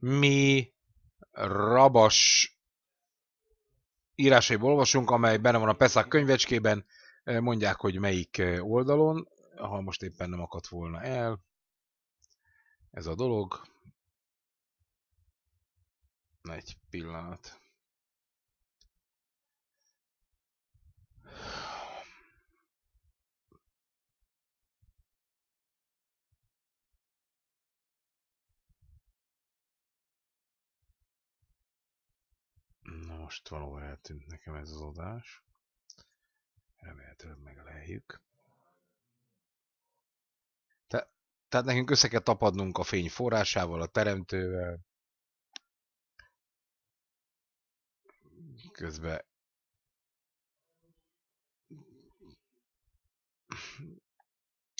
mi rabas írásaiból olvasunk, amely benne van a Peszak könyvecskében, mondják, hogy melyik oldalon, ha most éppen nem akadt volna el ez a dolog. Egy pillanat. most való eltűnt nekem ez az adás. Remélhetőleg megleljük. Te, tehát nekünk össze kell tapadnunk a fény forrásával, a teremtővel. Közben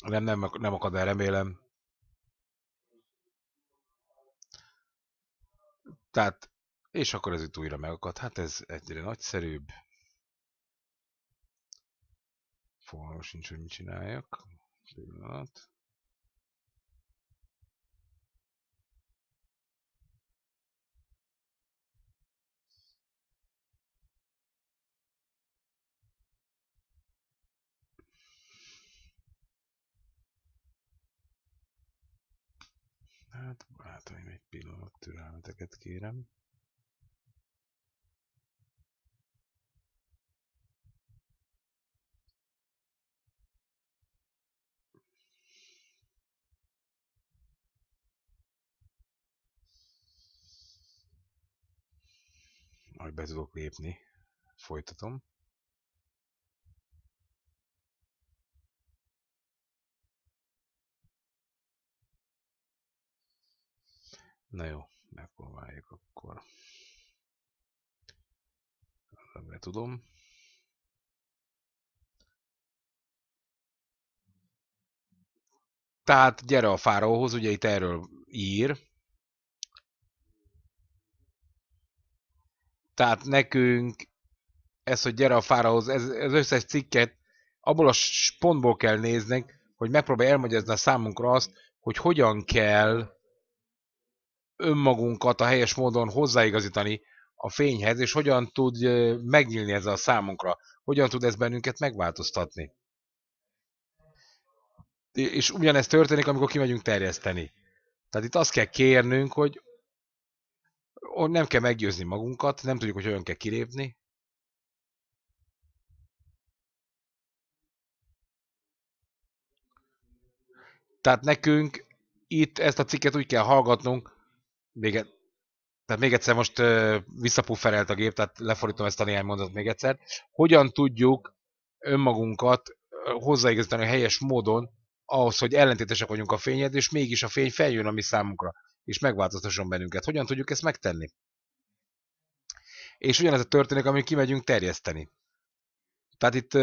nem, nem, nem akad el, remélem. Tehát és akkor ez itt újra megakad. Hát ez egyre nagyszerűbb. Fogalmam sincs, hogy mit csináljak. Pillanat. Hát, barátaim, egy pillanat türelmeteket kérem. be tudok lépni. Folytatom. Na jó, megpróbáljuk akkor. Be tudom. Tehát gyere a fáraóhoz, ugye itt erről ír, Tehát nekünk ez, hogy gyere a fárahoz, ez, az összes cikket abból a pontból kell néznek, hogy megpróbálja elmagyarázni a számunkra azt, hogy hogyan kell önmagunkat a helyes módon hozzáigazítani a fényhez, és hogyan tud megnyílni ez a számunkra, hogyan tud ez bennünket megváltoztatni. És ugyanezt történik, amikor kimegyünk terjeszteni. Tehát itt azt kell kérnünk, hogy nem kell meggyőzni magunkat, nem tudjuk, hogy olyan kell kilépni. Tehát nekünk itt ezt a cikket úgy kell hallgatnunk, még, e- tehát még egyszer most visszapufferelt a gép, tehát lefordítom ezt a néhány mondatot még egyszer, hogyan tudjuk önmagunkat hozzáigazítani a helyes módon ahhoz, hogy ellentétesek vagyunk a fényed, és mégis a fény feljön a mi számunkra és megváltoztasson bennünket. Hogyan tudjuk ezt megtenni? És ugyanez a történik, amíg kimegyünk terjeszteni. Tehát itt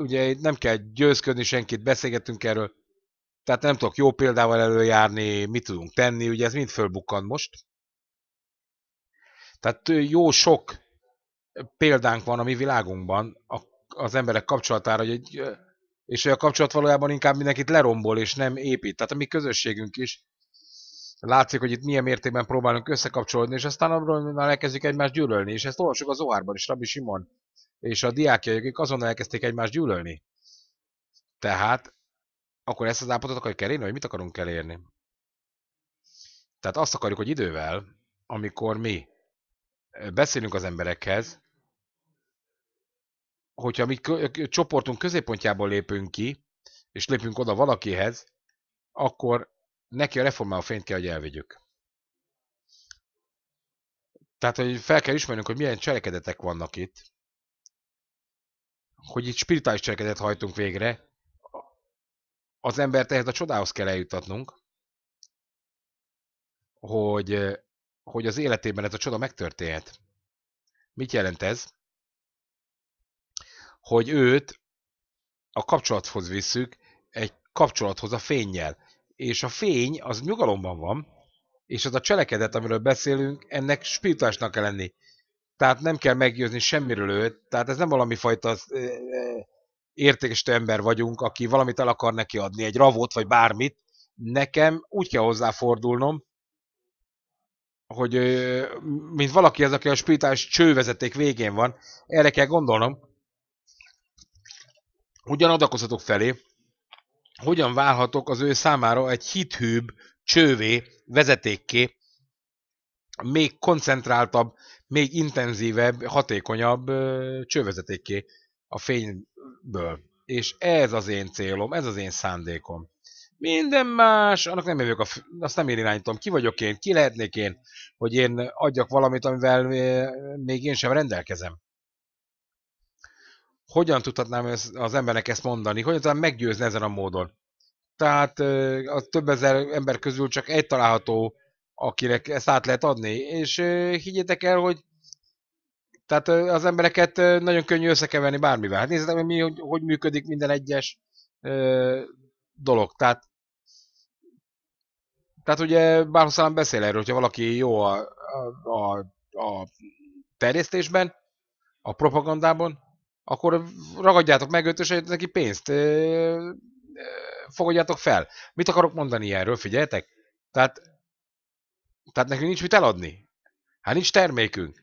ugye nem kell győzködni senkit, beszélgetünk erről, tehát nem tudok jó példával előjárni, mit tudunk tenni, ugye ez mind fölbukkant most. Tehát jó sok példánk van a mi világunkban az emberek kapcsolatára, hogy egy és hogy a kapcsolat valójában inkább mindenkit lerombol, és nem épít. Tehát a mi közösségünk is látszik, hogy itt milyen mértékben próbálunk összekapcsolódni, és aztán abban már elkezdjük egymást gyűlölni, és ezt olvasok az Zohárban is, Rabbi Simon és a diákjai, akik azonnal elkezdték egymást gyűlölni. Tehát akkor ezt az állapotot akarjuk elérni, vagy mit akarunk elérni? Tehát azt akarjuk, hogy idővel, amikor mi beszélünk az emberekhez, hogyha mi csoportunk középpontjából lépünk ki, és lépünk oda valakihez, akkor neki a reformáló fényt kell, hogy elvegyük. Tehát, hogy fel kell ismernünk, hogy milyen cselekedetek vannak itt, hogy itt spirituális cselekedet hajtunk végre, az embert ehhez a csodához kell eljutatnunk, hogy, hogy az életében ez a csoda megtörténhet. Mit jelent ez? hogy őt a kapcsolathoz visszük, egy kapcsolathoz a fényjel. És a fény az nyugalomban van, és az a cselekedet, amiről beszélünk, ennek spirituálisnak kell lenni. Tehát nem kell meggyőzni semmiről őt, tehát ez nem valami fajta értékes ember vagyunk, aki valamit el akar neki adni, egy ravót vagy bármit. Nekem úgy kell hozzáfordulnom, hogy mint valaki az, aki a spirituális csővezeték végén van, erre kell gondolnom, hogyan adakozhatok felé, hogyan válhatok az ő számára egy hithűbb csővé, vezetékké, még koncentráltabb, még intenzívebb, hatékonyabb csővezetékké a fényből. És ez az én célom, ez az én szándékom. Minden más, annak nem jövök, a azt nem én irányítom. Ki vagyok én, ki lehetnék én, hogy én adjak valamit, amivel még én sem rendelkezem hogyan tudhatnám az embernek ezt mondani, hogyan tudnám meggyőzni ezen a módon. Tehát a több ezer ember közül csak egy található, akinek ezt át lehet adni. És higgyétek el, hogy tehát az embereket nagyon könnyű összekeverni bármivel. Hát nézzétek meg, mi, hogy, hogy működik minden egyes dolog. Tehát, tehát ugye Bárhosszalán beszél erről, hogyha valaki jó a, a, a, a terjesztésben, a propagandában, akkor ragadjátok meg őt, és neki pénzt fogadjátok fel. Mit akarok mondani erről, figyeljetek? Tehát, tehát nekünk nincs mit eladni. Hát nincs termékünk.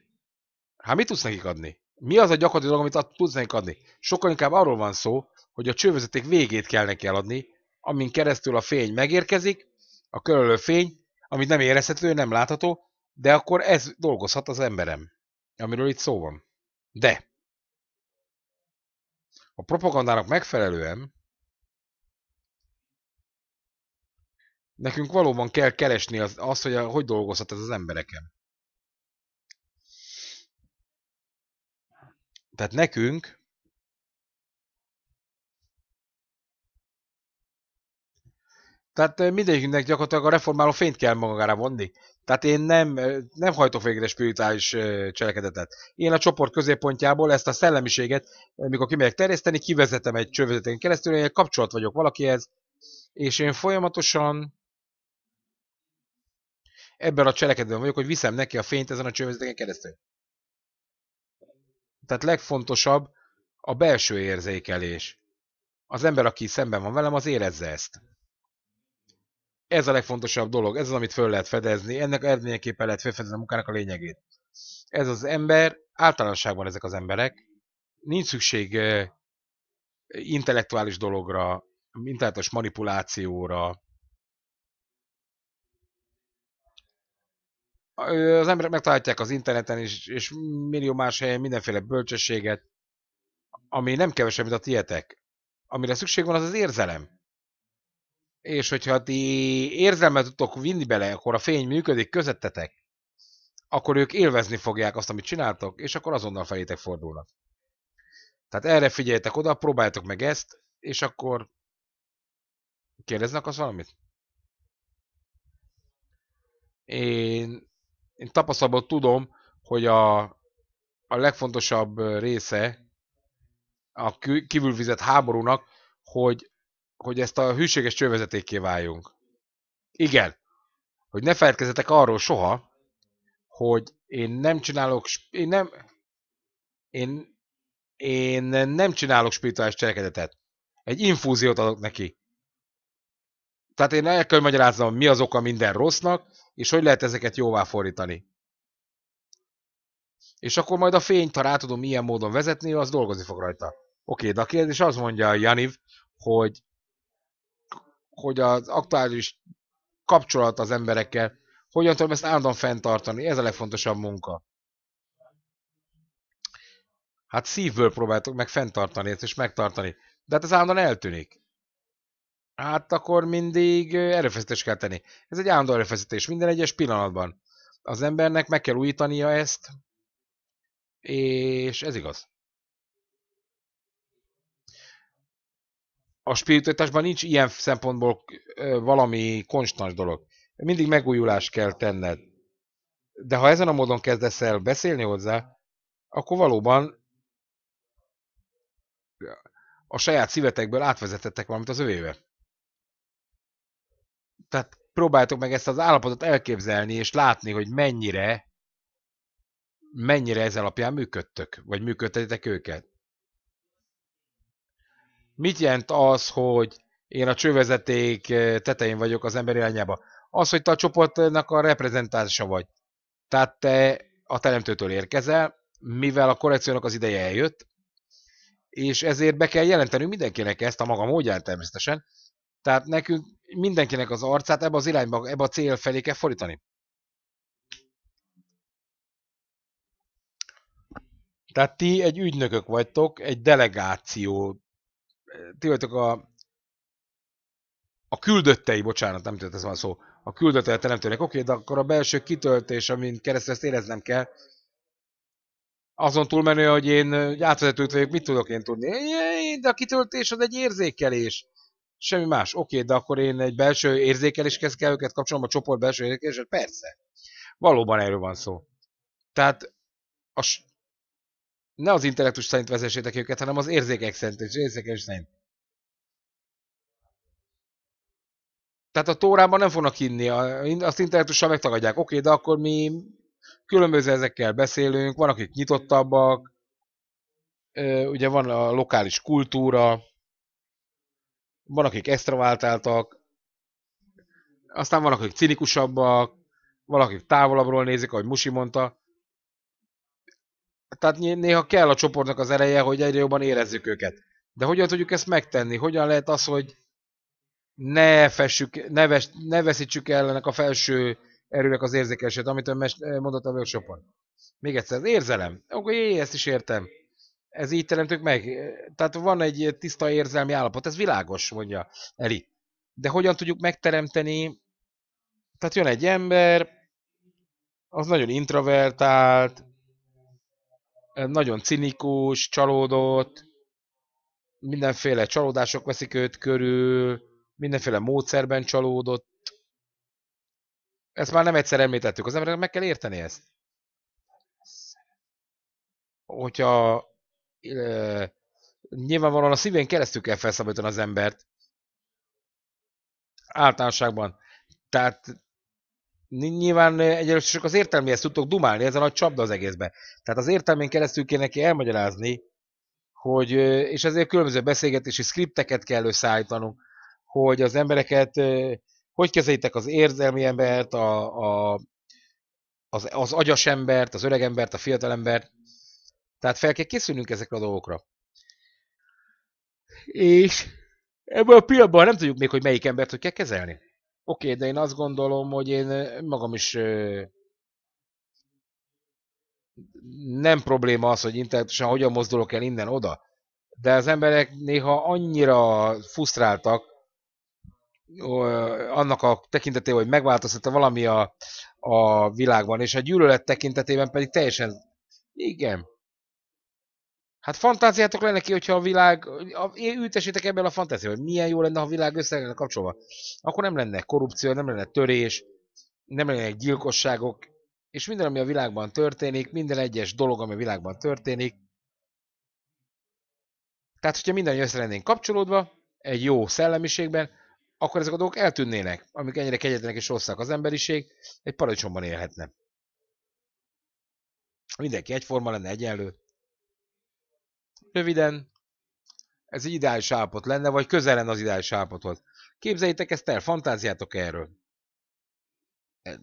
Hát mit tudsz nekik adni? Mi az a gyakorlati dolog, amit tudsz nekik adni? Sokkal inkább arról van szó, hogy a csővezeték végét kell neki eladni, amin keresztül a fény megérkezik, a körülő fény, amit nem érezhető, nem látható, de akkor ez dolgozhat az emberem, amiről itt szó van. De a propagandának megfelelően nekünk valóban kell keresni az, azt, hogy a, hogy dolgozhat ez az embereken. Tehát nekünk Tehát mindegyiknek gyakorlatilag a reformáló fényt kell magára vonni. Tehát én nem, nem hajtok végre spirituális cselekedetet. Én a csoport középpontjából ezt a szellemiséget, mikor kimegyek terjeszteni, kivezetem egy csővezetén keresztül, én egy kapcsolat vagyok valakihez, és én folyamatosan ebben a cselekedetben vagyok, hogy viszem neki a fényt ezen a csővezeteken keresztül. Tehát legfontosabb a belső érzékelés. Az ember, aki szemben van velem, az érezze ezt. Ez a legfontosabb dolog, ez az, amit föl lehet fedezni, ennek eredményeképpen lehet felfedezni a munkának a lényegét. Ez az ember, általánosságban ezek az emberek, nincs szükség intellektuális dologra, intellektuális manipulációra. Az emberek megtalálják az interneten is, és millió más helyen mindenféle bölcsességet, ami nem kevesebb, mint a tietek. Amire szükség van, az az érzelem és hogyha ti érzelmet tudtok vinni bele, akkor a fény működik közöttetek, akkor ők élvezni fogják azt, amit csináltok, és akkor azonnal felétek fordulnak. Tehát erre figyeljetek oda, próbáljátok meg ezt, és akkor kérdeznek az valamit? Én, én tapasztalatból tudom, hogy a, a legfontosabb része a kívülvizet háborúnak, hogy hogy ezt a hűséges csővezetékké váljunk. Igen. Hogy ne feledkezzetek arról soha, hogy én nem csinálok, én nem, én, én nem csinálok spirituális cselekedetet. Egy infúziót adok neki. Tehát én el kell magyaráznom, mi az oka minden rossznak, és hogy lehet ezeket jóvá fordítani. És akkor majd a fényt, ha rá tudom ilyen módon vezetni, az dolgozni fog rajta. Oké, de a kérdés az mondja Janiv, hogy hogy az aktuális kapcsolat az emberekkel, hogyan tudom ezt állandóan fenntartani, ez a legfontosabb munka. Hát szívből próbáltuk meg fenntartani ezt, és megtartani. De hát ez állandóan eltűnik. Hát akkor mindig erőfeszítést kell tenni. Ez egy állandó erőfeszítés, minden egyes pillanatban. Az embernek meg kell újítania ezt, és ez igaz. a spiritualitásban nincs ilyen szempontból valami konstans dolog. Mindig megújulást kell tenned. De ha ezen a módon kezdesz el beszélni hozzá, akkor valóban a saját szívetekből átvezetettek valamit az övébe. Tehát próbáltok meg ezt az állapotot elképzelni, és látni, hogy mennyire, mennyire ez alapján működtök, vagy működtetitek őket mit jelent az, hogy én a csővezeték eh, tetején vagyok az ember irányába? Az, hogy te a csoportnak a reprezentánsa vagy. Tehát te a teremtőtől érkezel, mivel a korrekciónak az ideje eljött, és ezért be kell jelenteni mindenkinek ezt a maga módján természetesen. Tehát nekünk mindenkinek az arcát ebbe az irányba, ebbe a cél felé kell fordítani. Tehát ti egy ügynökök vagytok egy delegáció ti vagytok a, a küldöttei, bocsánat, nem tudott ez van szó, a küldöttei a teremtőnek, oké, de akkor a belső kitöltés, amin keresztül ezt éreznem kell, azon túlmenő, hogy én átvezetőt vagyok, mit tudok én tudni? De a kitöltés az egy érzékelés, semmi más. Oké, de akkor én egy belső érzékeléshez kell őket kapcsolom, a csoport belső érzékelés, Persze. Valóban erről van szó. Tehát a ne az intellektus szerint vezessétek őket, hanem az érzékek szerint és érzékes szerint. Tehát a Tórában nem fognak hinni, azt intellektussal megtagadják. Oké, de akkor mi különböző ezekkel beszélünk, van akik nyitottabbak, ugye van a lokális kultúra, van akik extraváltáltak, aztán van akik cinikusabbak, valakik távolabbról nézik, ahogy Musi mondta tehát néha kell a csoportnak az ereje, hogy egyre jobban érezzük őket. De hogyan tudjuk ezt megtenni? Hogyan lehet az, hogy ne, fessük, ne, ves, ne veszítsük el ennek a felső erőnek az érzékelését, amit ön mondott a workshopon? Még egyszer, az érzelem. Oké, okay, ezt is értem. Ez így teremtük meg. Tehát van egy tiszta érzelmi állapot, ez világos, mondja Eli. De hogyan tudjuk megteremteni? Tehát jön egy ember, az nagyon introvertált, nagyon cinikus, csalódott, mindenféle csalódások veszik őt körül, mindenféle módszerben csalódott. Ezt már nem egyszer említettük, az emberek meg kell érteni ezt. Hogyha e, nyilvánvalóan a szívén keresztül kell felszabadítani az embert. Általánosságban. Tehát nyilván egyelőre csak az értelméhez tudtok dumálni, ez a nagy csapda az egészbe. Tehát az értelmén keresztül kéne neki elmagyarázni, hogy, és ezért különböző beszélgetési skripteket kell összeállítanunk, hogy az embereket, hogy kezeljétek az érzelmi embert, a, a, az, az agyas embert, az öreg embert, a fiatal embert. Tehát fel kell készülnünk ezekre a dolgokra. És ebből a pillanatban nem tudjuk még, hogy melyik embert hogy kell kezelni. Oké, de én azt gondolom, hogy én magam is nem probléma az, hogy internetesen hogyan mozdulok el innen-oda, de az emberek néha annyira fusztráltak annak a tekintetében, hogy megváltoztatta valami a, a világban, és a gyűlölet tekintetében pedig teljesen, igen, Hát fantáziátok lenne ki, hogyha a világ, a, ültessétek ebben a fantáziában, hogy milyen jó lenne, ha a világ össze lenne kapcsolva. Akkor nem lenne korrupció, nem lenne törés, nem lennének gyilkosságok, és minden, ami a világban történik, minden egyes dolog, ami a világban történik. Tehát, hogyha minden össze lennénk kapcsolódva, egy jó szellemiségben, akkor ezek a dolgok eltűnnének, amik ennyire kegyetlenek és rosszak. Az emberiség egy paradicsomban élhetne. Mindenki egyforma lenne, egyenlő röviden, ez egy ideális állapot lenne, vagy közelen az ideális állapothoz. Képzeljétek ezt el, fantáziátok erről.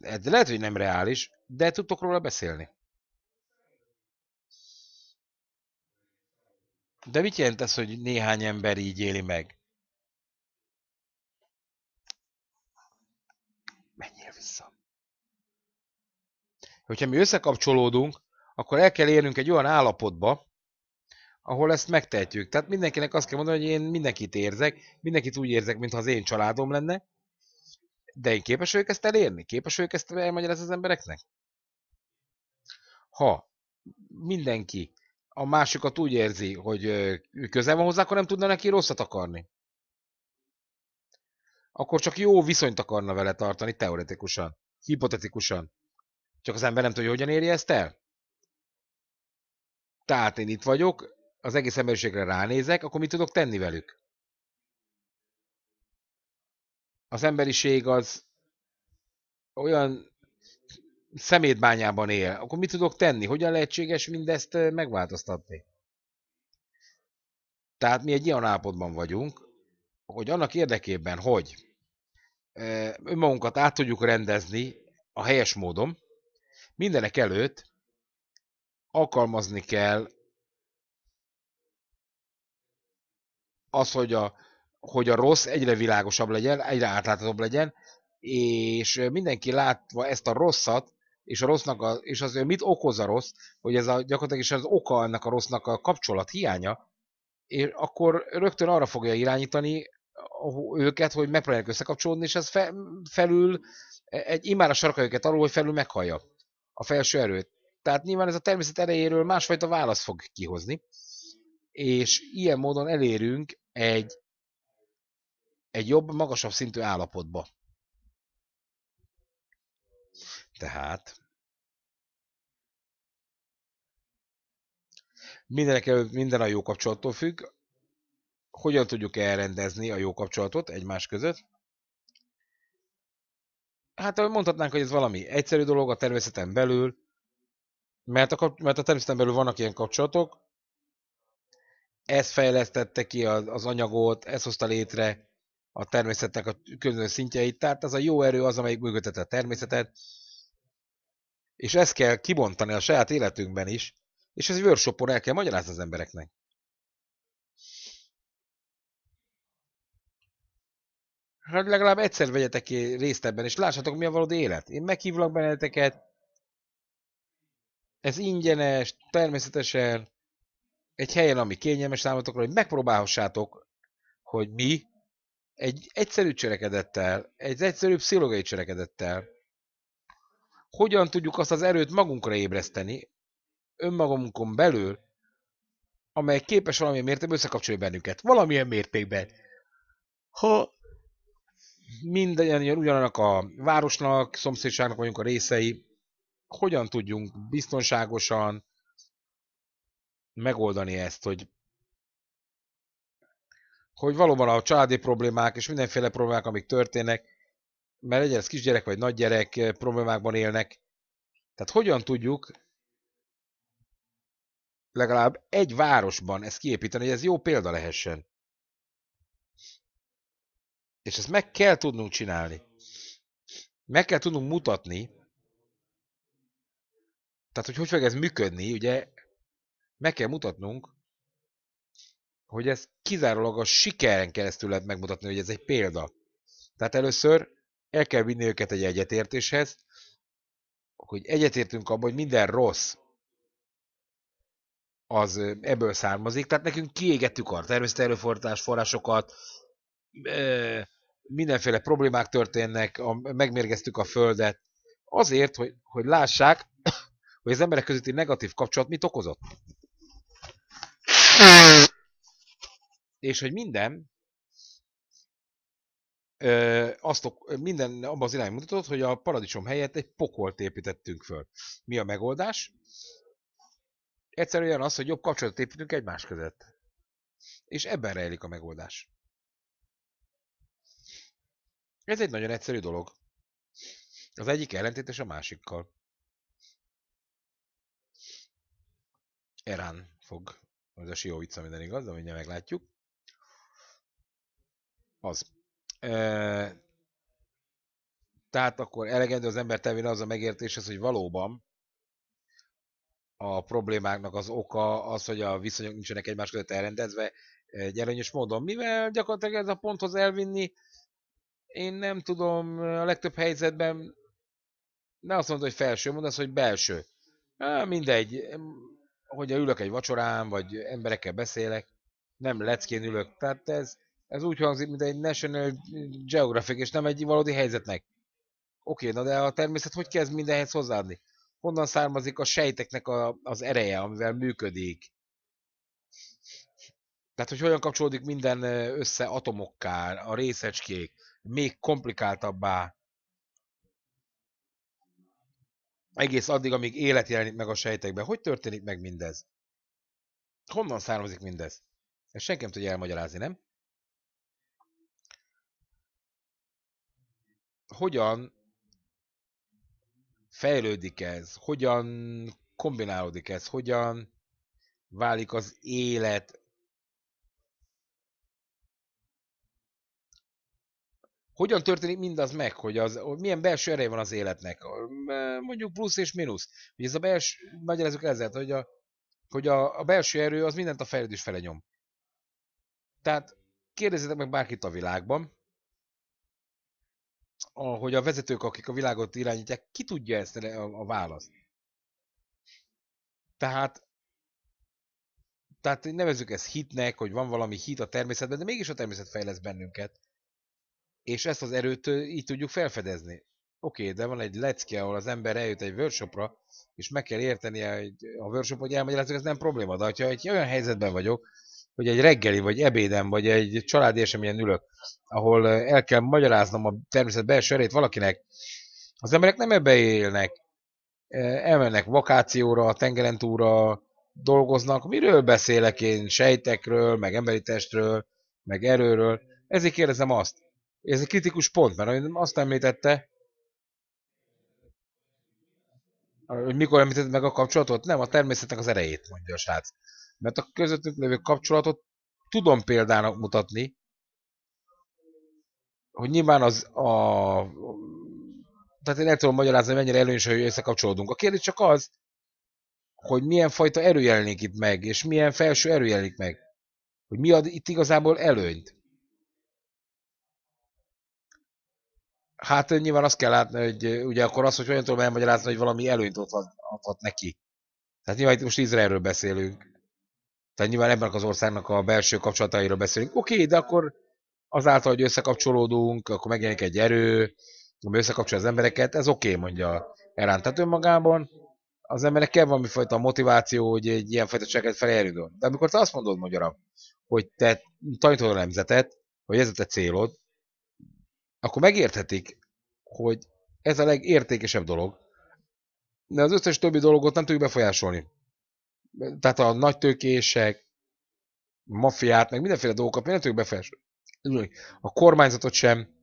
Ez lehet, hogy nem reális, de tudtok róla beszélni. De mit jelent ez, hogy néhány ember így éli meg? Menjél vissza. Hogyha mi összekapcsolódunk, akkor el kell érnünk egy olyan állapotba, ahol ezt megtehetjük. Tehát mindenkinek azt kell mondani, hogy én mindenkit érzek, mindenkit úgy érzek, mintha az én családom lenne, de én képes vagyok ezt elérni? Képes vagyok ezt elmagyarázni az embereknek? Ha mindenki a másikat úgy érzi, hogy ő közel van hozzá, akkor nem tudna neki rosszat akarni. Akkor csak jó viszonyt akarna vele tartani, teoretikusan, hipotetikusan. Csak az ember nem tudja, hogyan érje ezt el. Tehát én itt vagyok, az egész emberiségre ránézek, akkor mit tudok tenni velük? Az emberiség az olyan szemétbányában él, akkor mit tudok tenni? Hogyan lehetséges mindezt megváltoztatni? Tehát mi egy ilyen állapotban vagyunk, hogy annak érdekében, hogy önmagunkat át tudjuk rendezni a helyes módon, mindenek előtt alkalmazni kell az, hogy a, hogy a rossz egyre világosabb legyen, egyre átláthatóbb legyen, és mindenki látva ezt a rosszat, és a rossznak a, és az, hogy mit okoz a rossz, hogy ez a, gyakorlatilag is az oka ennek a rossznak a kapcsolat hiánya, és akkor rögtön arra fogja irányítani őket, hogy megpróbálják összekapcsolódni, és ez fe, felül, egy, imára sarka őket alul, hogy felül meghallja a felső erőt. Tehát nyilván ez a természet erejéről másfajta választ fog kihozni, és ilyen módon elérünk egy, egy jobb, magasabb szintű állapotba. Tehát mindenek előtt minden a jó kapcsolattól függ, hogyan tudjuk elrendezni a jó kapcsolatot egymás között. Hát mondhatnánk, hogy ez valami egyszerű dolog a természeten belül, mert a, mert a természeten belül vannak ilyen kapcsolatok, ez fejlesztette ki az, az anyagot, ez hozta létre a természetnek a különböző szintjeit, tehát az a jó erő az, amelyik működtette a természetet, és ezt kell kibontani a saját életünkben is, és ez workshopon el kell magyarázni az embereknek. Hát legalább egyszer vegyetek ki részt ebben, és lássatok, mi a valódi élet. Én meghívlak benneteket, ez ingyenes, természetesen, egy helyen, ami kényelmes számotokra, hogy megpróbálhassátok, hogy mi egy egyszerű cselekedettel, egy egyszerű pszichológiai cselekedettel, hogyan tudjuk azt az erőt magunkra ébreszteni, önmagunkon belül, amely képes valamilyen mértékben összekapcsolni bennünket. Valamilyen mértékben. Ha minden ugyanannak a városnak, szomszédságnak vagyunk a részei, hogyan tudjunk biztonságosan, megoldani ezt, hogy hogy valóban a családi problémák és mindenféle problémák, amik történnek, mert legyen ez kisgyerek vagy nagygyerek, eh, problémákban élnek. Tehát hogyan tudjuk legalább egy városban ezt kiépíteni, hogy ez jó példa lehessen. És ezt meg kell tudnunk csinálni. Meg kell tudnunk mutatni, tehát hogy hogy fog ez működni, ugye meg kell mutatnunk, hogy ez kizárólag a sikeren keresztül lehet megmutatni, hogy ez egy példa. Tehát először el kell vinni őket egy egyetértéshez, hogy egyetértünk abban, hogy minden rossz az ebből származik. Tehát nekünk kiégettük a természet forrásokat, mindenféle problémák történnek, megmérgeztük a földet, azért, hogy, hogy lássák, hogy az emberek közötti negatív kapcsolat mit okozott. És hogy minden ö, azt, minden abban az irány mutatott, hogy a paradicsom helyett egy pokolt építettünk föl. Mi a megoldás? Egyszerűen az, hogy jobb kapcsolatot építünk egymás között. És ebben rejlik a megoldás. Ez egy nagyon egyszerű dolog. Az egyik ellentétes a másikkal. Erán fog az a sió vicc, minden igaz, de mindjárt meglátjuk. Az. E, tehát akkor elegendő az ember tevén az a megértéshez, hogy valóban a problémáknak az oka az, hogy a viszonyok nincsenek egymás között elrendezve egy előnyös módon, mivel gyakorlatilag ez a ponthoz elvinni, én nem tudom, a legtöbb helyzetben ne azt mondod, hogy felső, mondasz, hogy belső. Há, mindegy, hogy ülök egy vacsorán, vagy emberekkel beszélek, nem leckén ülök. Tehát ez, ez úgy hangzik, mint egy National Geographic, és nem egy valódi helyzetnek. Oké, na de a természet hogy kezd mindenhez hozzáadni? Honnan származik a sejteknek a, az ereje, amivel működik? Tehát, hogy hogyan kapcsolódik minden össze atomokká, a részecskék, még komplikáltabbá, egész addig, amíg élet jelenik meg a sejtekben. Hogy történik meg mindez? Honnan származik mindez? Ezt senki nem tudja elmagyarázni, nem? Hogyan fejlődik ez? Hogyan kombinálódik ez? Hogyan válik az élet hogyan történik mindaz meg, hogy az, hogy milyen belső ereje van az életnek, mondjuk plusz és mínusz. Ugye ez a belső, magyarázzuk ezzel, hogy, a, hogy a, a belső erő az mindent a fejlődés fele nyom. Tehát kérdezzetek meg bárkit a világban, hogy a vezetők, akik a világot irányítják, ki tudja ezt a, a választ. Tehát tehát nevezzük ezt hitnek, hogy van valami hit a természetben, de mégis a természet fejlesz bennünket és ezt az erőt így tudjuk felfedezni. Oké, okay, de van egy lecke, ahol az ember eljut egy workshopra, és meg kell értenie hogy a workshop, hogy elmagyarázzuk, ez nem probléma. De ha egy olyan helyzetben vagyok, hogy egy reggeli, vagy ebédem vagy egy családi eseményen ülök, ahol el kell magyaráznom a természet belső erét valakinek, az emberek nem ebbe élnek. Elmennek vakációra, tengeren túra, dolgoznak. Miről beszélek én? Sejtekről, meg emberi testről, meg erőről. Ezért kérdezem azt, ez egy kritikus pont, mert azt említette, hogy mikor említette meg a kapcsolatot? Nem, a természetnek az erejét, mondja a srác. Mert a közöttük lévő kapcsolatot tudom példának mutatni, hogy nyilván az a... Tehát én el tudom magyarázni, hogy mennyire előnyös, hogy összekapcsolódunk. A kérdés csak az, hogy milyen fajta erő jelenik itt meg, és milyen felső erő jelenik meg. Hogy mi ad itt igazából előnyt. Hát nyilván azt kell látni, hogy ugye akkor az, hogy olyan tudom elmagyarázni, hogy valami előnyt adhat neki. Tehát nyilván itt most Izraelről beszélünk. Tehát nyilván ebben az országnak a belső kapcsolatairól beszélünk. Oké, okay, de akkor azáltal, hogy összekapcsolódunk, akkor megjelenik egy erő, ami összekapcsol az embereket, ez oké, okay, mondja Erán. Tehát önmagában az embernek kell valamifajta motiváció, hogy egy ilyen fajta cseket felérődön. De amikor te azt mondod, magyarabb, hogy te tanítod a nemzetet, hogy ez a te célod, akkor megérthetik, hogy ez a legértékesebb dolog. De az összes többi dologot nem tudjuk befolyásolni. Tehát a nagy tőkések, mafiát, meg mindenféle dolgokat mi nem tudjuk befolyásolni. A kormányzatot sem.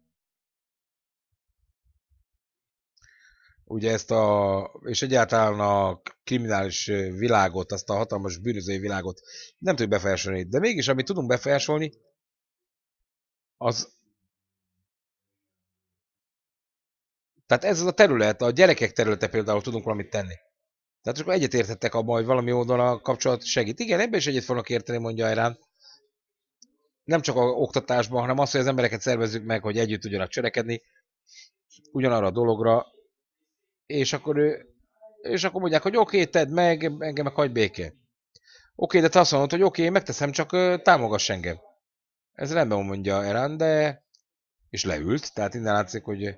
Ugye ezt a, és egyáltalán a kriminális világot, azt a hatalmas bűnözői világot nem tudjuk befolyásolni. De mégis, amit tudunk befolyásolni, az Tehát ez az a terület, a gyerekek területe például tudunk valamit tenni. Tehát csak egyetértettek abban, hogy valami módon a kapcsolat segít. Igen, ebben is egyet fognak érteni, mondja Irán. Nem csak a oktatásban, hanem az, hogy az embereket szervezzük meg, hogy együtt tudjanak cselekedni, ugyanarra a dologra, és akkor ő, és akkor mondják, hogy oké, okay, tedd meg, engem meg hagyd béke. Oké, okay, de te azt mondod, hogy oké, okay, megteszem, csak támogass engem. Ez rendben mondja Erán, de... És leült, tehát innen látszik, hogy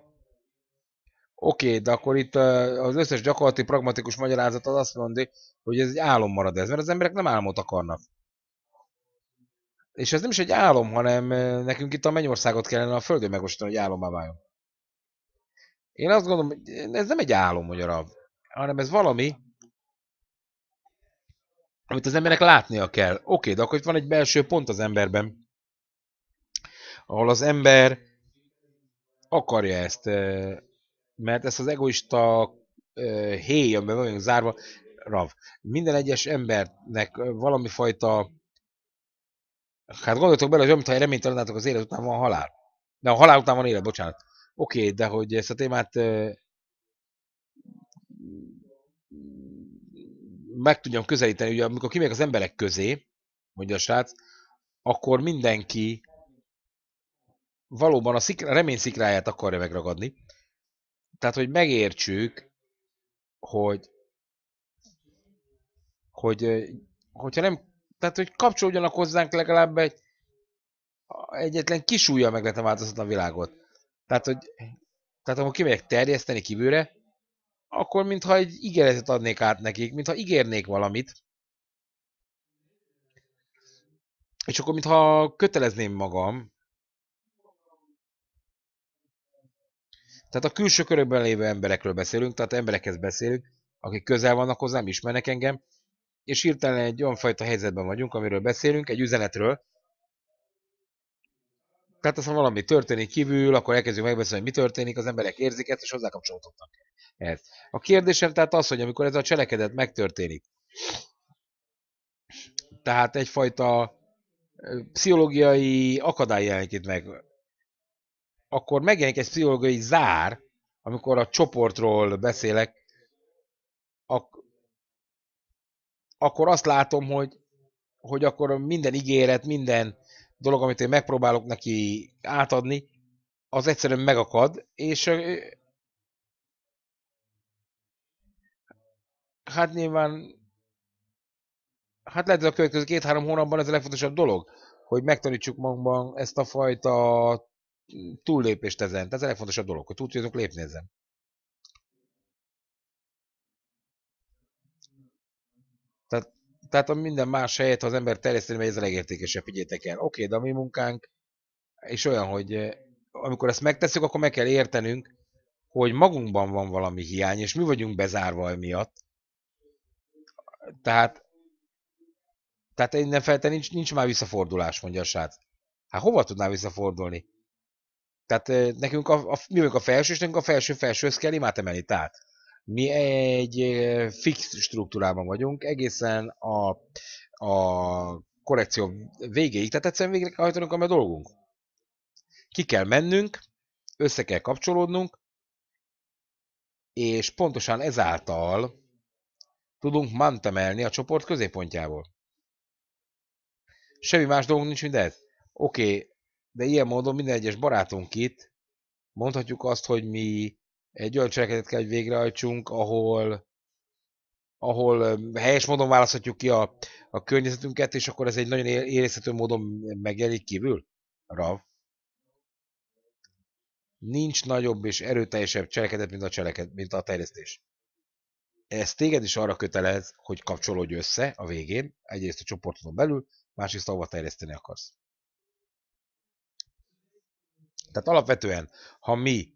Oké, de akkor itt az összes gyakorlati pragmatikus magyarázat az azt mondja, hogy ez egy álom marad ez, mert az emberek nem álmot akarnak. És ez nem is egy álom, hanem nekünk itt a mennyországot kellene a földön megosítani, hogy álomba váljon. Én azt gondolom, hogy ez nem egy álom, hogy arab, hanem ez valami, amit az emberek látnia kell. Oké, de akkor itt van egy belső pont az emberben, ahol az ember akarja ezt, mert ezt az egoista uh, amiben vagyunk zárva, rav. Minden egyes embernek valami fajta hát gondoltok bele, hogy amit ha reménytelenátok az élet után van halál. De a halál után van élet, bocsánat. Oké, okay, de hogy ezt a témát uh, meg tudjam közelíteni, ugye amikor kimegyek az emberek közé, mondja a srác, akkor mindenki valóban a, szikra, a remény szikráját akarja megragadni, tehát, hogy megértsük, hogy, hogy hogyha nem, tehát, hogy kapcsolódjanak hozzánk legalább egy egyetlen kis újjal meg lehetne változtatni a világot. Tehát, hogy tehát amikor kimegyek terjeszteni kívülre, akkor mintha egy ígéretet adnék át nekik, mintha ígérnék valamit, és akkor mintha kötelezném magam, Tehát a külső körökben lévő emberekről beszélünk, tehát emberekhez beszélünk, akik közel vannak hozzám, ismernek engem, és hirtelen egy olyan fajta helyzetben vagyunk, amiről beszélünk, egy üzenetről. Tehát ha valami történik kívül, akkor elkezdjük megbeszélni, hogy mi történik, az emberek érzik ezt, és hozzákapcsolódnak ehhez. A kérdésem tehát az, hogy amikor ez a cselekedet megtörténik, tehát egyfajta pszichológiai akadály jelenik itt meg akkor megjelenik egy pszichológiai zár, amikor a csoportról beszélek, ak- akkor azt látom, hogy, hogy akkor minden ígéret, minden dolog, amit én megpróbálok neki átadni, az egyszerűen megakad, és hát nyilván hát lehet, hogy a következő két-három hónapban ez a legfontosabb dolog, hogy megtanítsuk magunkban ezt a fajta túllépést ezen. Ez a legfontosabb dolog, hogy túl tudjuk lépni ezen. Tehát, tehát a minden más helyet, ha az ember terjeszteni mert ez a legértékesebb, figyétek el. Oké, de a mi munkánk és olyan, hogy eh, amikor ezt megteszünk, akkor meg kell értenünk, hogy magunkban van valami hiány, és mi vagyunk bezárva emiatt. Tehát, tehát innen felte nincs, nincs már visszafordulás, mondja a srác. Hát hova tudnál visszafordulni? Tehát nekünk a, a, mi vagyunk a felső, és nekünk a felső-felsőhöz kell imát emelni. Tehát mi egy fix struktúrában vagyunk, egészen a, a korrekció végéig, tehát egyszerűen végre kell hajtanunk a dolgunk. Ki kell mennünk, össze kell kapcsolódnunk, és pontosan ezáltal tudunk mantemelni a csoport középpontjából. Semmi más dolgunk nincs, mint ez. Oké, okay, de ilyen módon minden egyes barátunk itt mondhatjuk azt, hogy mi egy olyan cselekedet kell, hogy végrehajtsunk, ahol, ahol helyes módon választhatjuk ki a, a környezetünket, és akkor ez egy nagyon érezhető módon megjelenik kívül? Rav. Nincs nagyobb és erőteljesebb cselekedet, mint a, cseleked, mint a terjesztés. Ez téged is arra kötelez, hogy kapcsolódj össze a végén, egyrészt a csoportodon belül, másrészt ahova terjeszteni akarsz. Tehát alapvetően, ha mi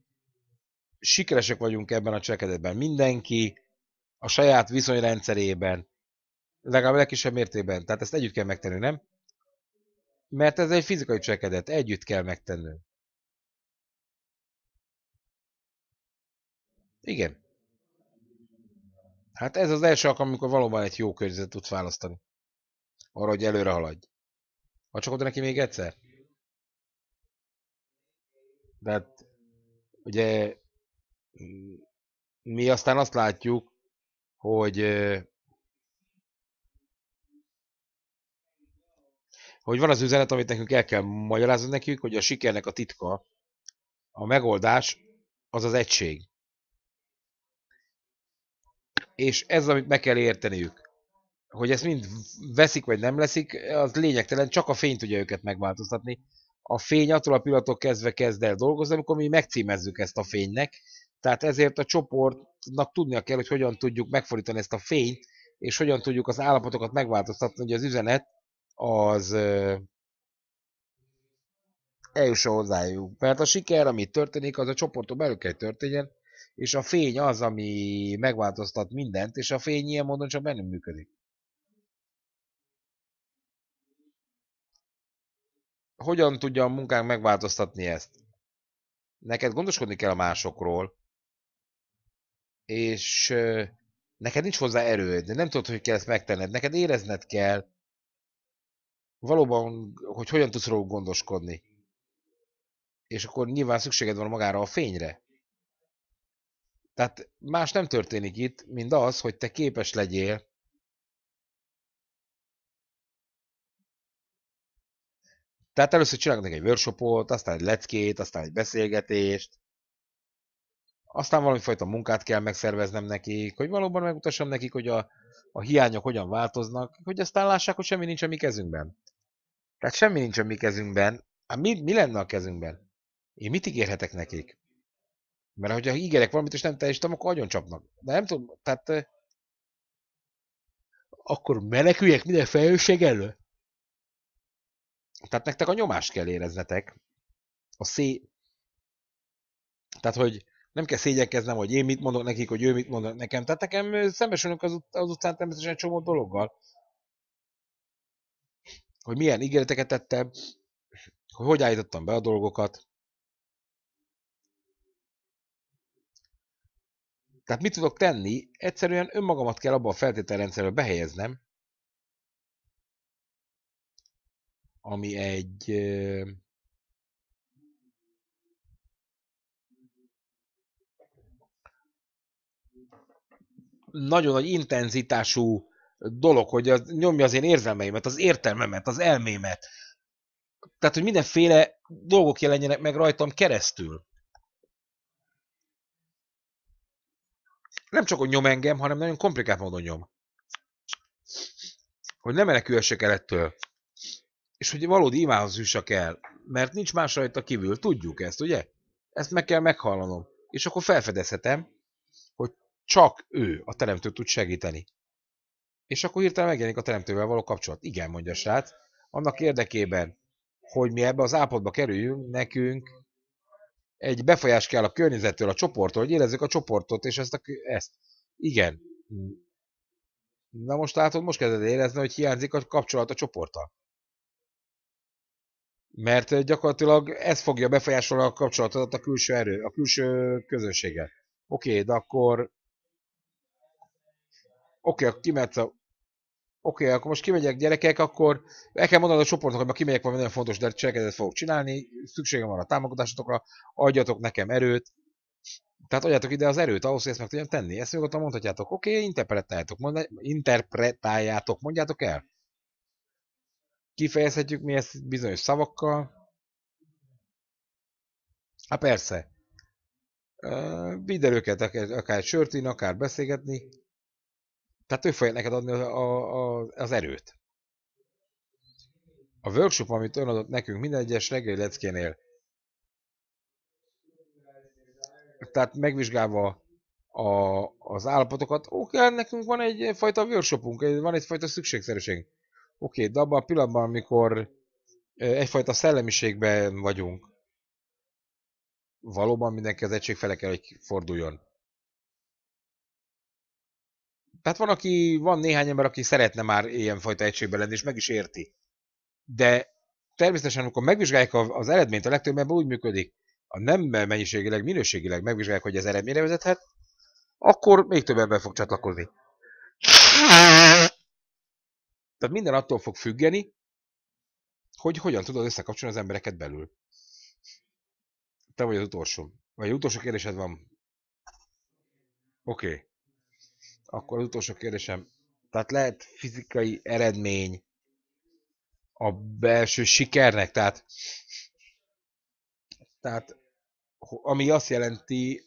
sikeresek vagyunk ebben a cselekedetben, mindenki a saját viszonyrendszerében, legalább legkisebb mértékben, tehát ezt együtt kell megtenni, nem? Mert ez egy fizikai cselekedet, együtt kell megtennünk. Igen. Hát ez az első alkalom, amikor valóban egy jó környezet tudsz választani. Arra, hogy előre haladj. Ha csak oda neki még egyszer? De hát, ugye mi aztán azt látjuk, hogy hogy van az üzenet, amit nekünk el kell magyarázni nekünk, hogy a sikernek a titka, a megoldás, az az egység. És ez, amit meg kell érteniük. Hogy ezt mind veszik, vagy nem leszik, az lényegtelen, csak a fény tudja őket megváltoztatni a fény attól a pillanatok kezdve kezd el dolgozni, amikor mi megcímezzük ezt a fénynek, tehát ezért a csoportnak tudnia kell, hogy hogyan tudjuk megfordítani ezt a fényt, és hogyan tudjuk az állapotokat megváltoztatni, hogy az üzenet az eljusson hozzájuk. Mert a siker, ami történik, az a csoporton belül kell történjen, és a fény az, ami megváltoztat mindent, és a fény ilyen módon csak bennünk működik. hogyan tudja a munkánk megváltoztatni ezt? Neked gondoskodni kell a másokról, és neked nincs hozzá erőd, de nem tudod, hogy kell ezt megtenned, neked érezned kell, valóban, hogy hogyan tudsz róluk gondoskodni. És akkor nyilván szükséged van magára a fényre. Tehát más nem történik itt, mint az, hogy te képes legyél Tehát először csinálnak egy workshopot, aztán egy leckét, aztán egy beszélgetést, aztán valami fajta munkát kell megszerveznem nekik, hogy valóban megmutassam nekik, hogy a, a hiányok hogyan változnak, hogy aztán lássák, hogy semmi nincs a mi kezünkben. Tehát semmi nincs a mi kezünkben. Hát mi, mi lenne a kezünkben? Én mit ígérhetek nekik? Mert hogyha ígérek valamit, és nem teljesítem, akkor agyon csapnak. De nem tudom, tehát... Akkor meneküljek minden felelősség elő? Tehát nektek a nyomást kell éreznetek. A szé... Tehát, hogy nem kell szégyenkeznem, hogy én mit mondok nekik, hogy ő mit mondok nekem. Tehát nekem szembesülünk az, ut- az utcán természetesen csomó dologgal. Hogy milyen ígéreteket tettem, hogy hogy állítottam be a dolgokat. Tehát mit tudok tenni? Egyszerűen önmagamat kell abba a feltételrendszerben behelyeznem, ami egy nagyon nagy intenzitású dolog, hogy az nyomja az én érzelmeimet, az értelmemet, az elmémet. Tehát, hogy mindenféle dolgok jelenjenek meg rajtam keresztül. Nem csak, hogy nyom engem, hanem nagyon komplikált módon nyom. Hogy nem menekülhessek el ettől és hogy valódi imához jussak el, mert nincs más rajta kívül, tudjuk ezt, ugye? Ezt meg kell meghallanom, és akkor felfedezhetem, hogy csak ő, a teremtő tud segíteni. És akkor hirtelen megjelenik a teremtővel való kapcsolat. Igen, mondja a srác, annak érdekében, hogy mi ebbe az ápotba kerüljünk, nekünk egy befolyás kell a környezettől, a csoporttól, hogy érezzük a csoportot, és ezt. A, ezt. Igen. Na most látod, most kezded érezni, hogy hiányzik a kapcsolat a csoporttal. Mert eh, gyakorlatilag ez fogja befolyásolni a kapcsolatodat a külső erő, a külső közönséggel. Oké, okay, de akkor... Oké, okay, kimetsz a... Oké, okay, akkor most kimegyek gyerekek, akkor el kell mondanod a csoportnak, hogy ma kimegyek valami nagyon fontos, de cselekedet fogok csinálni, szükségem van a támogatásokra, adjatok nekem erőt, tehát adjátok ide az erőt ahhoz, hogy ezt meg tudjam tenni. Ezt nyugodtan mondhatjátok, oké, okay, interpretáljátok, mondjátok el. Kifejezhetjük mi ezt bizonyos szavakkal? Hát persze. Vidd el őket, akár sört inni, akár beszélgetni. Tehát ő fogja neked adni a, a, az erőt. A workshop, amit ön adott nekünk minden egyes reggeli leckénél, tehát megvizsgálva a, az állapotokat, oké, nekünk van egyfajta workshopunk, van egyfajta szükségszerűségünk. Oké, de abban a pillanatban, amikor egyfajta szellemiségben vagyunk, valóban mindenki az egység fele kell, hogy forduljon. Tehát van, aki, van néhány ember, aki szeretne már ilyenfajta egységben lenni, és meg is érti. De természetesen, amikor megvizsgálják az eredményt, a legtöbb ember úgy működik, a nem mennyiségileg, minőségileg megvizsgálják, hogy ez eredményre vezethet, akkor még több ember fog csatlakozni. Tehát minden attól fog függeni, hogy hogyan tudod összekapcsolni az embereket belül. Te vagy az utolsó. Vagy az utolsó kérdésed van. Oké. Okay. Akkor az utolsó kérdésem. Tehát lehet fizikai eredmény a belső sikernek, tehát, tehát ami azt jelenti,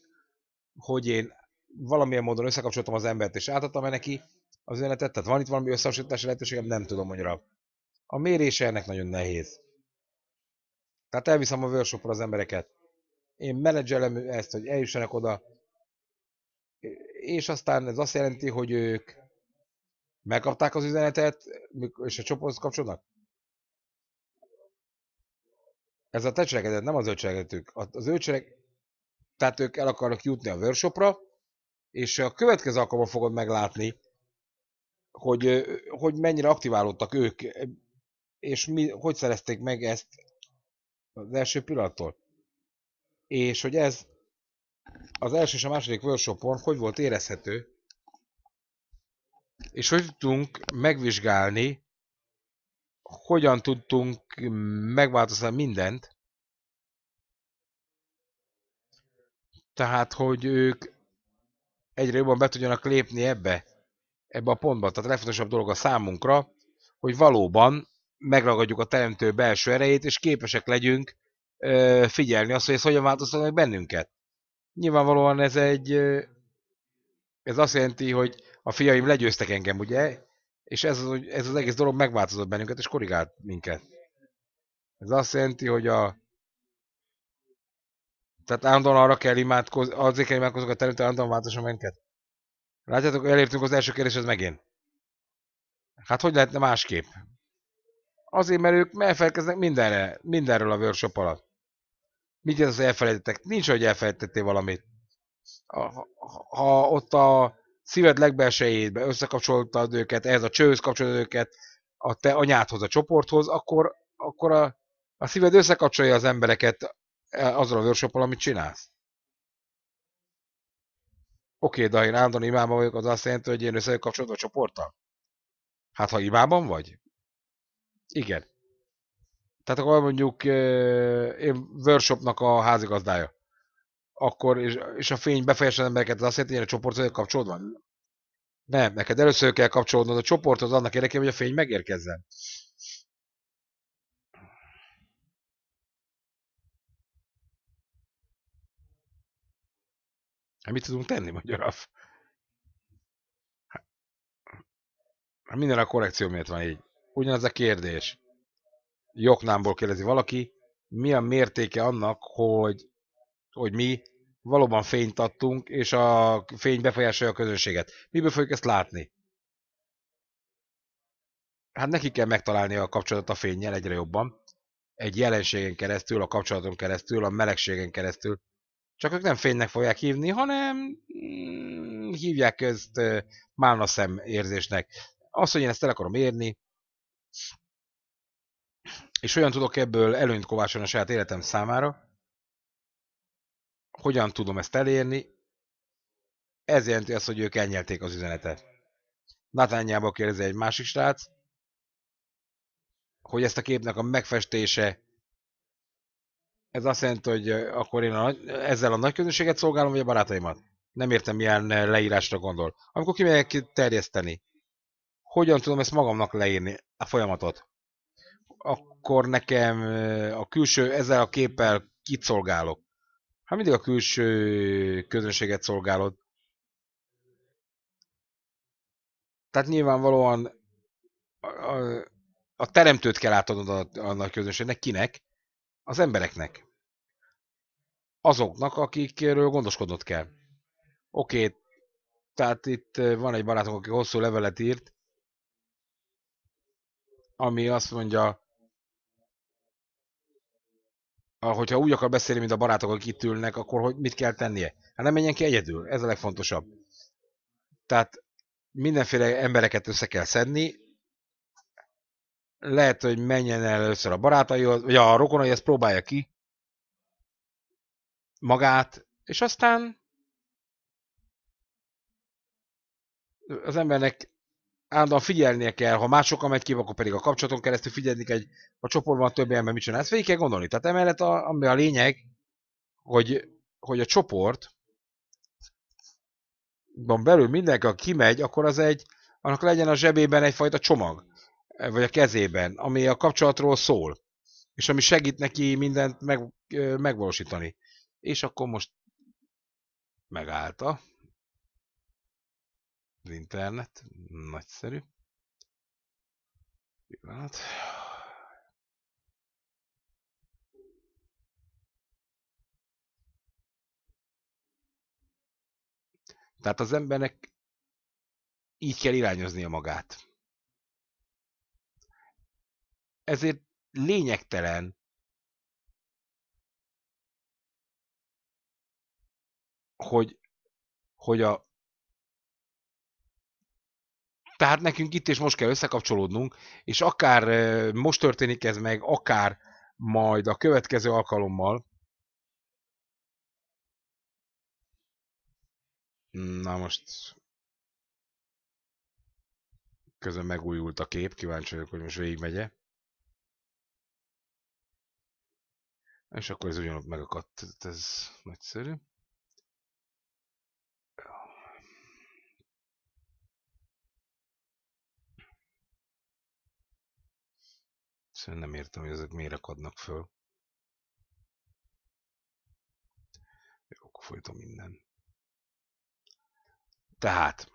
hogy én valamilyen módon összekapcsoltam az embert és átadtam -e neki az üzenetet, tehát van itt valami összehasonlítási lehetőségem, nem tudom annyira. A mérése ennek nagyon nehéz. Tehát elviszem a workshopra az embereket. Én menedzselem ezt, hogy eljussanak oda, és aztán ez azt jelenti, hogy ők megkapták az üzenetet, és a csoporthoz kapcsolnak? Ez a te cselekedet, nem az ő cselekedetük. Az ő cselek... Tehát ők el akarnak jutni a workshopra, és a következő alkalommal fogod meglátni, hogy, hogy mennyire aktiválódtak ők, és mi, hogy szerezték meg ezt az első pillanattól. És hogy ez az első és a második workshopon hogy volt érezhető, és hogy tudtunk megvizsgálni, hogyan tudtunk megváltoztatni mindent, tehát, hogy ők egyre jobban be tudjanak lépni ebbe ebbe a pontba. Tehát a legfontosabb dolog a számunkra, hogy valóban megragadjuk a teremtő belső erejét, és képesek legyünk figyelni azt, hogy ez hogyan változtat meg bennünket. Nyilvánvalóan ez egy, ez azt jelenti, hogy a fiaim legyőztek engem, ugye? És ez az, ez az egész dolog megváltozott bennünket, és korrigált minket. Ez azt jelenti, hogy a... Tehát állandóan arra kell imádkozni, azért kell imádkozni, hogy a teremtő állandóan változson minket. Látjátok, elértünk az első kérdéshez megint. Hát hogy lehetne másképp? Azért, mert ők elfelelkeznek mindenre, mindenről a workshop alatt. Mit jelent az elfelejtettek? Nincs, hogy elfelejtettél valamit. Ha, ha ott a szíved legbelsejétbe összekapcsoltad őket, ez a csőhöz kapcsolod őket, a te anyádhoz, a csoporthoz, akkor, akkor a, a szíved összekapcsolja az embereket eh, azzal a workshop amit csinálsz. Oké, de ha én állandóan imában vagyok, az azt jelenti, hogy én össze kapcsolatban a csoporttal? Hát, ha imában vagy? Igen. Tehát akkor mondjuk én workshopnak a házigazdája. Akkor, és, és a fény befejezte embereket, az azt jelenti, hogy én a csoporthoz kapcsolódva? Nem, neked először kell kapcsolódnod a csoporthoz annak érdekében, hogy a fény megérkezzen. Hát mit tudunk tenni, magyar af? Hát, hát minden a korrekció miatt van így. Ugyanaz a kérdés. Joknámból kérdezi valaki, mi a mértéke annak, hogy, hogy mi valóban fényt adtunk, és a fény befolyásolja a közönséget. Miből fogjuk ezt látni? Hát neki kell megtalálni a kapcsolatot a fényjel egyre jobban. Egy jelenségen keresztül, a kapcsolaton keresztül, a melegségen keresztül. Csak ők nem fénynek fogják hívni, hanem mm, hívják ezt málnaszem érzésnek. Az, hogy én ezt el akarom érni, és olyan tudok ebből előnyt kovácsolni a saját életem számára, hogyan tudom ezt elérni, ez jelenti azt, hogy ők elnyelték az üzenetet. Natányába kérdezi egy másik srác, hogy ezt a képnek a megfestése ez azt jelenti, hogy akkor én a, ezzel a nagy közönséget szolgálom, vagy a barátaimat? Nem értem, milyen leírásra gondol. Amikor kimegyek terjeszteni, hogyan tudom ezt magamnak leírni, a folyamatot? Akkor nekem a külső, ezzel a képpel kit szolgálok? Hát mindig a külső közönséget szolgálod. Tehát nyilvánvalóan a, a, a teremtőt kell átadnod annak a közönségnek. Kinek? az embereknek. Azoknak, akikről gondoskodnod kell. Oké, tehát itt eh, van egy barátom aki hosszú levelet írt, ami azt mondja, hogyha úgy akar beszélni, mint a barátok, akik itt ülnek, akkor hogy mit kell tennie? Hát nem menjen ki egyedül, ez a legfontosabb. Tehát mindenféle embereket össze kell szedni, lehet, hogy menjen el először a barátaihoz, vagy a rokonai ezt próbálja ki magát, és aztán az embernek állandóan figyelnie kell, ha másokkal megy ki, akkor pedig a kapcsolaton keresztül figyelni kell, a csoportban a többi ember mit csinál. Ezt végig kell gondolni. Tehát emellett a, ami a lényeg, hogy, hogy a csoport belül mindenki, aki kimegy, akkor az egy, annak legyen a zsebében egyfajta csomag Eh, vagy a kezében, ami a kapcsolatról szól, és ami segít neki mindent meg, megvalósítani. És akkor most megállta az internet, nagyszerű. Pillanat. Hát. Tehát az embernek így kell irányoznia magát ezért lényegtelen, hogy, hogy a tehát nekünk itt és most kell összekapcsolódnunk, és akár most történik ez meg, akár majd a következő alkalommal. Na most közben megújult a kép, kíváncsi vagyok, hogy most végigmegye. És akkor ez ugyanott megakadt, ez nagyszerű. Egyszerűen szóval nem értem, hogy ezek miért akadnak föl. Jó, akkor folytom minden. Tehát.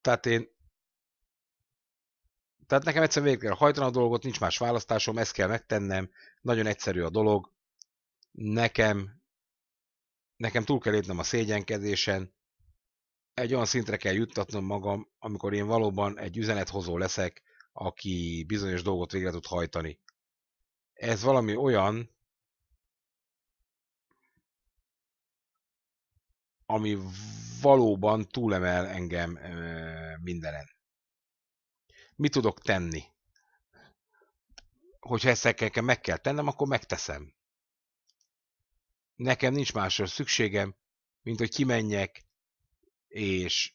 Tehát én tehát nekem egyszerűen végig kell hajtani a dolgot, nincs más választásom, ezt kell megtennem, nagyon egyszerű a dolog. Nekem, nekem túl kell lépnem a szégyenkezésen, egy olyan szintre kell juttatnom magam, amikor én valóban egy üzenethozó leszek, aki bizonyos dolgot végre tud hajtani. Ez valami olyan, ami valóban túlemel engem mindenen mit tudok tenni. Hogyha ezekkel meg kell tennem, akkor megteszem. Nekem nincs másra szükségem, mint hogy kimenjek, és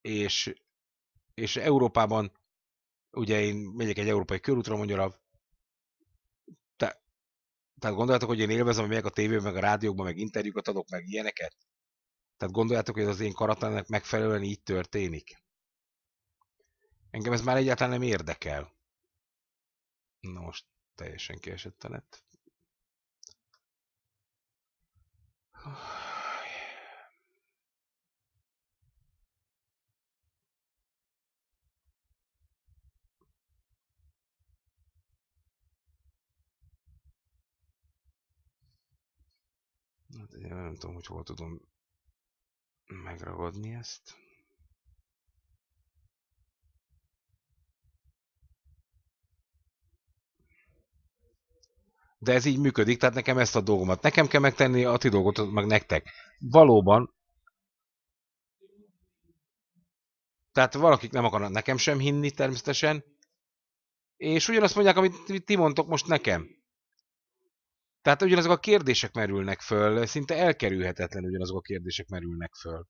és, és Európában, ugye én megyek egy európai körútra, mondjuk, te, tehát gondoljátok, hogy én élvezem, hogy megyek a tévében, meg a rádiókban, meg interjúkat adok, meg ilyeneket? Tehát gondoljátok, hogy ez az én karatának megfelelően így történik? Engem ez már egyáltalán nem érdekel. Na most teljesen kiesett a net. Hát én nem tudom, hogy hol tudom megragadni ezt. de ez így működik, tehát nekem ezt a dolgomat nekem kell megtenni, a ti dolgot, meg nektek. Valóban, tehát valakik nem akarnak nekem sem hinni természetesen, és ugyanazt mondják, amit ti mondtok most nekem. Tehát ugyanazok a kérdések merülnek föl, szinte elkerülhetetlen ugyanazok a kérdések merülnek föl.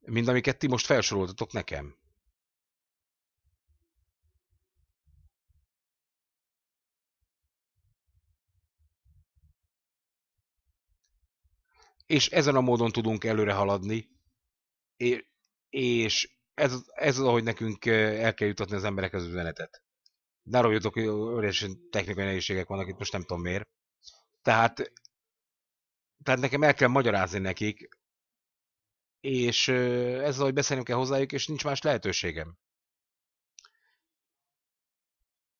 Mind amiket ti most felsoroltatok nekem. és ezen a módon tudunk előre haladni, és ez, ez az, ahogy nekünk el kell jutatni az emberek az üzenetet. Ne jutok, hogy óriási technikai nehézségek vannak itt, most nem tudom miért. Tehát, tehát nekem el kell magyarázni nekik, és ez az, ahogy beszélnünk kell hozzájuk, és nincs más lehetőségem.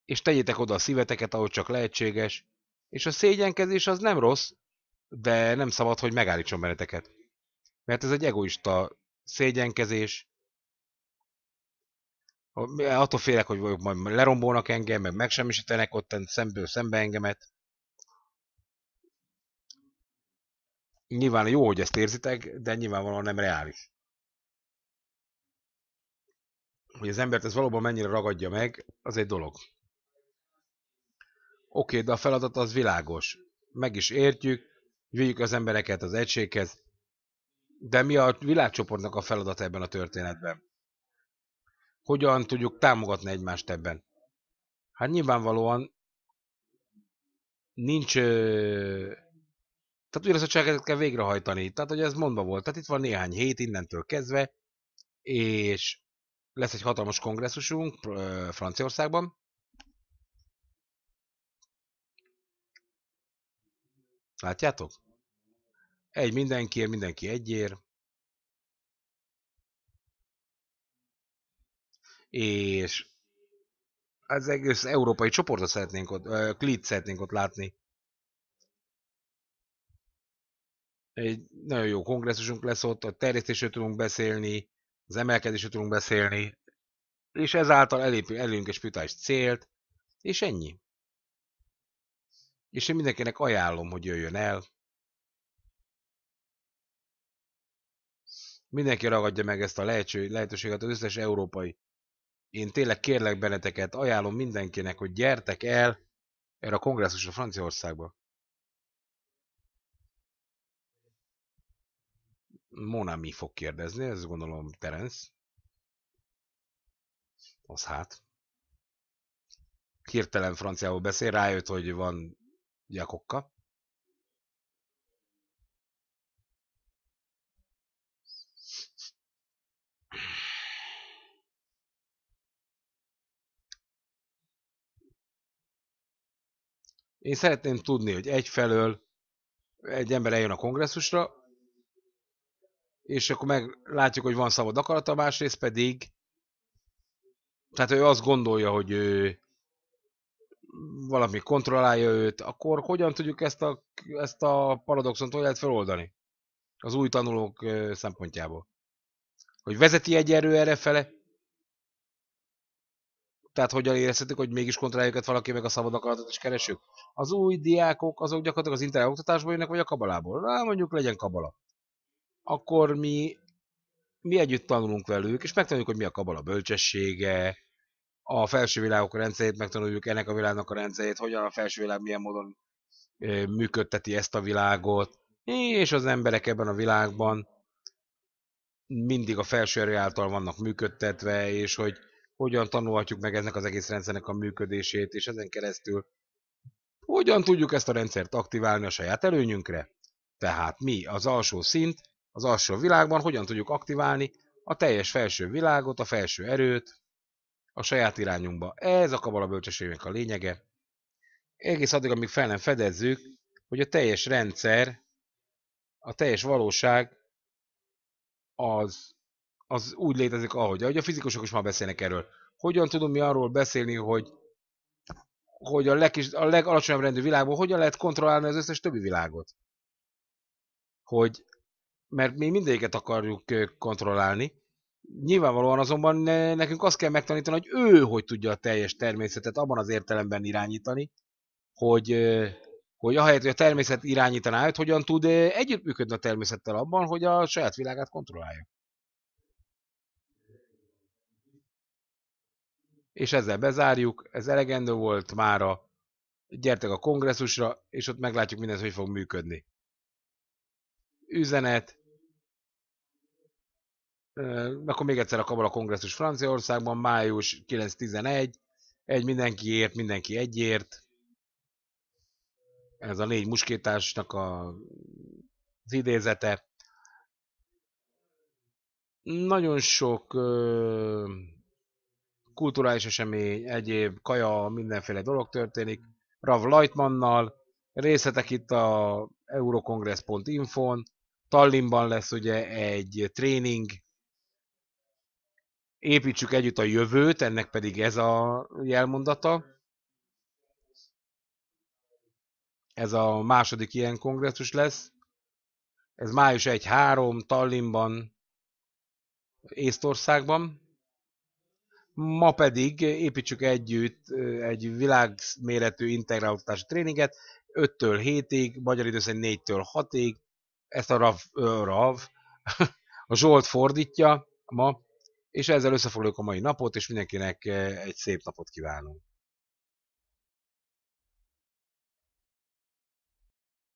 És tegyétek oda a szíveteket, ahogy csak lehetséges, és a szégyenkezés az nem rossz, de nem szabad, hogy megállítson benneteket. Mert ez egy egoista szégyenkezés. Attól félek, hogy majd lerombolnak engem, meg megsemmisítenek ott szemből szembe engemet. Nyilván jó, hogy ezt érzitek, de nyilvánvalóan nem reális. Hogy az embert ez valóban mennyire ragadja meg, az egy dolog. Oké, de a feladat az világos. Meg is értjük, vigyük az embereket az egységhez. De mi a világcsoportnak a feladat ebben a történetben? Hogyan tudjuk támogatni egymást ebben? Hát nyilvánvalóan nincs... Ö... Tehát cselekedet kell végrehajtani. Tehát, hogy ez mondva volt. Tehát itt van néhány hét innentől kezdve, és lesz egy hatalmas kongresszusunk Franciaországban, Látjátok? Egy mindenkiért, mindenki egyért. És az egész európai csoportot szeretnénk ott, klit szeretnénk ott látni. Egy nagyon jó kongresszusunk lesz ott, a terjesztésről tudunk beszélni, az emelkedésről tudunk beszélni, és ezáltal elépünk, elérünk egy spütás célt, és ennyi és én mindenkinek ajánlom, hogy jöjjön el. Mindenki ragadja meg ezt a lehetőséget, az összes európai. Én tényleg kérlek benneteket, ajánlom mindenkinek, hogy gyertek el erre a kongresszusra Franciaországba. Mona mi fog kérdezni, ez gondolom Terence. Az hát. Hirtelen franciául beszél, rájött, hogy van Jakobka. Én szeretném tudni, hogy egyfelől egy ember eljön a kongresszusra, és akkor meglátjuk, hogy van szabad akarata, másrészt pedig, tehát ő azt gondolja, hogy ő valami kontrollálja őt, akkor hogyan tudjuk ezt a, ezt a paradoxont, hogy lehet feloldani? Az új tanulók szempontjából. Hogy vezeti egy erő erre fele? Tehát hogyan érezhetik, hogy mégis kontrolláljuk őket valaki, meg a szabad akaratot is keresünk? Az új diákok, azok gyakorlatilag az internet oktatásból jönnek, vagy a kabalából. Na, mondjuk legyen kabala. Akkor mi, mi együtt tanulunk velük, és megtanuljuk, hogy mi a kabala bölcsessége, a felső világok rendszerét, megtanuljuk ennek a világnak a rendszerét, hogyan a felső világ milyen módon működteti ezt a világot, és az emberek ebben a világban mindig a felső erő által vannak működtetve, és hogy hogyan tanulhatjuk meg ennek az egész rendszernek a működését, és ezen keresztül hogyan tudjuk ezt a rendszert aktiválni a saját előnyünkre. Tehát mi az alsó szint, az alsó világban hogyan tudjuk aktiválni a teljes felső világot, a felső erőt, a saját irányunkba. Ez a kabala bölcsességnek a lényege. Egész addig, amíg fel nem fedezzük, hogy a teljes rendszer, a teljes valóság az, az úgy létezik, ahogy. Ahogy a fizikusok is már beszélnek erről. Hogyan tudom mi arról beszélni, hogy, hogy a, legkis, a legalacsonyabb rendű világból hogyan lehet kontrollálni az összes többi világot? Hogy, mert mi mindegyiket akarjuk kontrollálni, Nyilvánvalóan azonban nekünk azt kell megtanítani, hogy ő hogy tudja a teljes természetet abban az értelemben irányítani, hogy, hogy ahelyett, hogy a természet irányítaná őt, hogyan tud együttműködni a természettel abban, hogy a saját világát kontrollálja. És ezzel bezárjuk, ez elegendő volt mára, gyertek a kongresszusra, és ott meglátjuk mindez, hogy fog működni. Üzenet, akkor még egyszer a Kabala kongresszus Franciaországban, május 9-11, egy mindenkiért, mindenki egyért. Ez a négy muskétásnak a, az idézete. Nagyon sok ö, kulturális esemény, egyéb kaja, mindenféle dolog történik. Rav Lightmannal, részletek itt a info-n Tallinnban lesz ugye egy tréning, építsük együtt a jövőt, ennek pedig ez a jelmondata. Ez a második ilyen kongresszus lesz. Ez május 1-3 Tallinnban, Észtországban. Ma pedig építsük együtt egy világméretű integrálódási tréninget, 5-től 7-ig, magyar idő 4-től 6-ig. Ezt a RAV, ö, RAV a Zsolt fordítja ma és ezzel összefoglaljuk a mai napot, és mindenkinek eh, egy szép napot kívánunk.